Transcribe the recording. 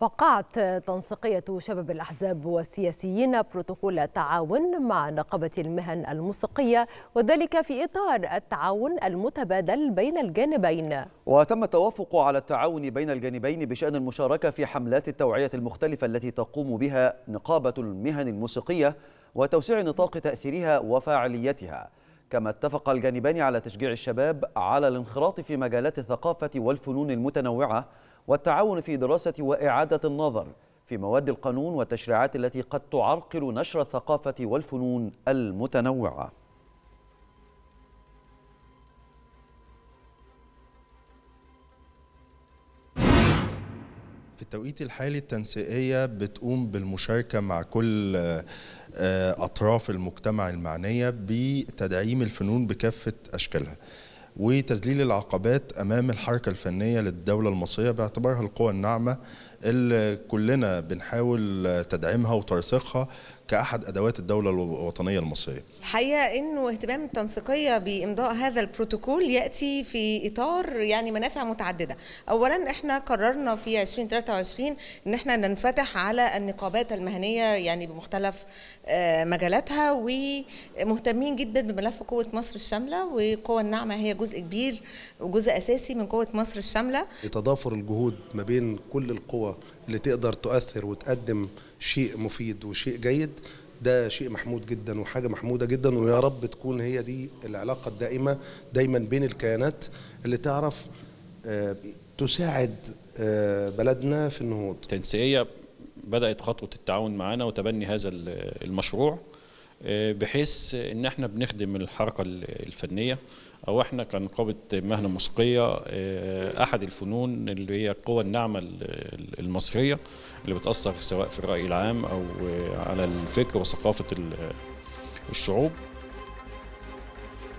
وقعت تنسيقية شباب الأحزاب والسياسيين بروتوكول تعاون مع نقابة المهن الموسيقية وذلك في إطار التعاون المتبادل بين الجانبين وتم التوافق على التعاون بين الجانبين بشأن المشاركة في حملات التوعية المختلفة التي تقوم بها نقابة المهن الموسيقية وتوسيع نطاق تأثيرها وفاعليتها كما اتفق الجانبان على تشجيع الشباب على الانخراط في مجالات الثقافة والفنون المتنوعة والتعاون في دراسة وإعادة النظر في مواد القانون والتشريعات التي قد تعرقل نشر الثقافة والفنون المتنوعة في التوقيت الحالي التنسيقية بتقوم بالمشاركة مع كل آه، أطراف المجتمع المعنية بتدعيم الفنون بكافة أشكالها وتذليل العقبات امام الحركه الفنيه للدوله المصريه باعتبارها القوى الناعمه اللي كلنا بنحاول تدعيمها وترسيخها كأحد أدوات الدولة الوطنية المصرية الحقيقة أنه اهتمام التنسيقية بإمضاء هذا البروتوكول يأتي في إطار يعني منافع متعددة أولا إحنا قررنا في 2023 أن إحنا ننفتح على النقابات المهنية يعني بمختلف آه، مجالاتها ومهتمين جدا بملف قوة مصر الشاملة والقوى الناعمة هي جزء جزء كبير وجزء اساسي من قوه مصر الشامله تضافر الجهود ما بين كل القوى اللي تقدر تؤثر وتقدم شيء مفيد وشيء جيد ده شيء محمود جدا وحاجه محموده جدا ويا رب تكون هي دي العلاقه الدائمه دايما بين الكيانات اللي تعرف آه، تساعد آه، بلدنا في النهوض. تنسيقيه بدات خطوه التعاون معنا وتبني هذا المشروع آه، بحيث ان احنا بنخدم الحركه الفنيه او احنا كنقابه مهنه موسيقيه آه، احد الفنون اللي هي القوى الناعمه المصريه اللي بتاثر سواء في الراي العام او آه، على الفكر وثقافه الشعوب